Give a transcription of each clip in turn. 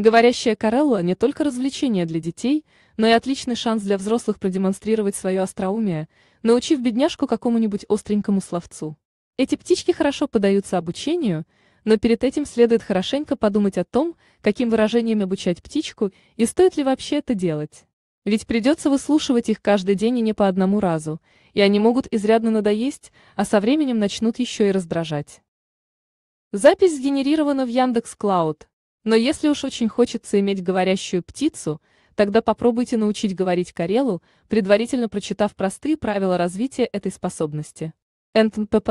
Говорящая Карелла не только развлечение для детей, но и отличный шанс для взрослых продемонстрировать свое остроумие, научив бедняжку какому-нибудь остренькому словцу. Эти птички хорошо подаются обучению, но перед этим следует хорошенько подумать о том, каким выражением обучать птичку и стоит ли вообще это делать. Ведь придется выслушивать их каждый день и не по одному разу, и они могут изрядно надоесть, а со временем начнут еще и раздражать. Запись сгенерирована в Яндекс.Клауд. Но если уж очень хочется иметь говорящую птицу, тогда попробуйте научить говорить Карелу, предварительно прочитав простые правила развития этой способности. НТПП?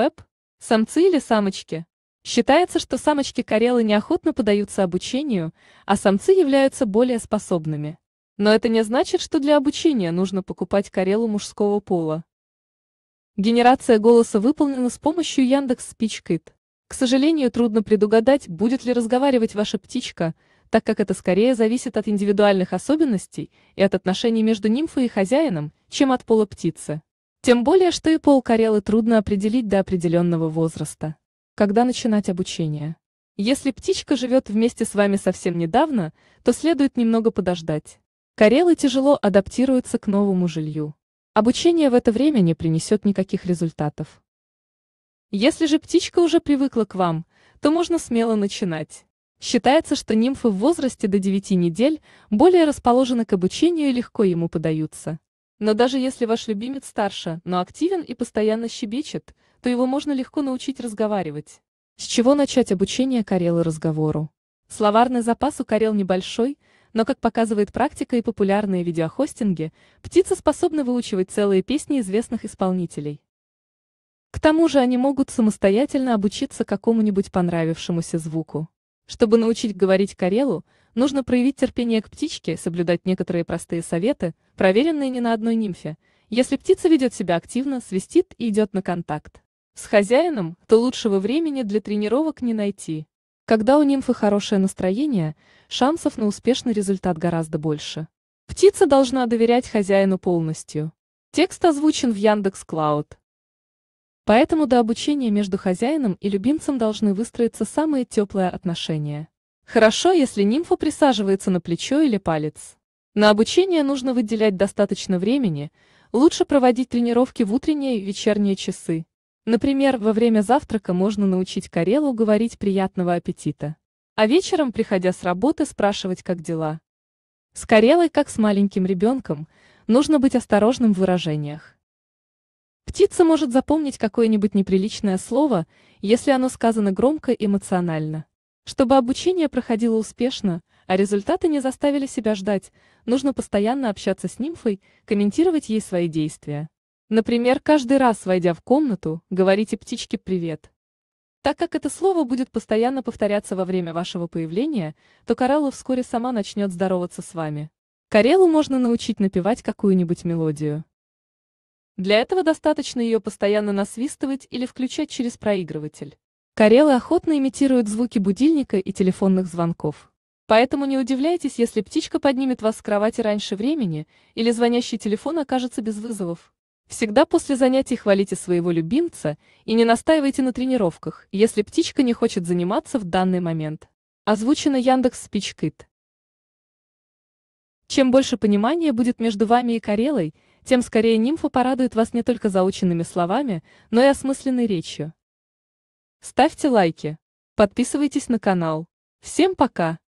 Самцы или самочки? Считается, что самочки Карелы неохотно подаются обучению, а самцы являются более способными. Но это не значит, что для обучения нужно покупать Карелу мужского пола. Генерация голоса выполнена с помощью Яндекс Спичкит. К сожалению, трудно предугадать, будет ли разговаривать ваша птичка, так как это скорее зависит от индивидуальных особенностей и от отношений между нимфой и хозяином, чем от пола птицы. Тем более, что и пол карелы трудно определить до определенного возраста. Когда начинать обучение? Если птичка живет вместе с вами совсем недавно, то следует немного подождать. Карелы тяжело адаптируются к новому жилью. Обучение в это время не принесет никаких результатов. Если же птичка уже привыкла к вам, то можно смело начинать. Считается, что нимфы в возрасте до 9 недель более расположены к обучению и легко ему подаются. Но даже если ваш любимец старше, но активен и постоянно щебечет, то его можно легко научить разговаривать. С чего начать обучение Карелы разговору? Словарный запас у Карел небольшой, но, как показывает практика и популярные видеохостинги, птицы способны выучивать целые песни известных исполнителей. К тому же они могут самостоятельно обучиться какому-нибудь понравившемуся звуку. Чтобы научить говорить Карелу, нужно проявить терпение к птичке, соблюдать некоторые простые советы, проверенные не на одной нимфе. Если птица ведет себя активно, свистит и идет на контакт с хозяином, то лучшего времени для тренировок не найти. Когда у нимфы хорошее настроение, шансов на успешный результат гораздо больше. Птица должна доверять хозяину полностью. Текст озвучен в Яндекс.Клауд. Поэтому до обучения между хозяином и любимцем должны выстроиться самые теплые отношения. Хорошо, если нимфа присаживается на плечо или палец. На обучение нужно выделять достаточно времени, лучше проводить тренировки в утренние и вечерние часы. Например, во время завтрака можно научить Карелу говорить приятного аппетита. А вечером, приходя с работы, спрашивать, как дела. С Карелой, как с маленьким ребенком, нужно быть осторожным в выражениях. Птица может запомнить какое-нибудь неприличное слово, если оно сказано громко и эмоционально. Чтобы обучение проходило успешно, а результаты не заставили себя ждать, нужно постоянно общаться с нимфой, комментировать ей свои действия. Например, каждый раз, войдя в комнату, говорите птичке «привет». Так как это слово будет постоянно повторяться во время вашего появления, то Карелла вскоре сама начнет здороваться с вами. Кореллу можно научить напевать какую-нибудь мелодию. Для этого достаточно ее постоянно насвистывать или включать через проигрыватель. Карелы охотно имитируют звуки будильника и телефонных звонков. Поэтому не удивляйтесь, если птичка поднимет вас с кровати раньше времени или звонящий телефон окажется без вызовов. Всегда после занятий хвалите своего любимца и не настаивайте на тренировках, если птичка не хочет заниматься в данный момент. Озвучено Яндекс Спичкит. Чем больше понимания будет между вами и Карелой, тем скорее нимфа порадует вас не только заученными словами, но и осмысленной речью. Ставьте лайки. Подписывайтесь на канал. Всем пока!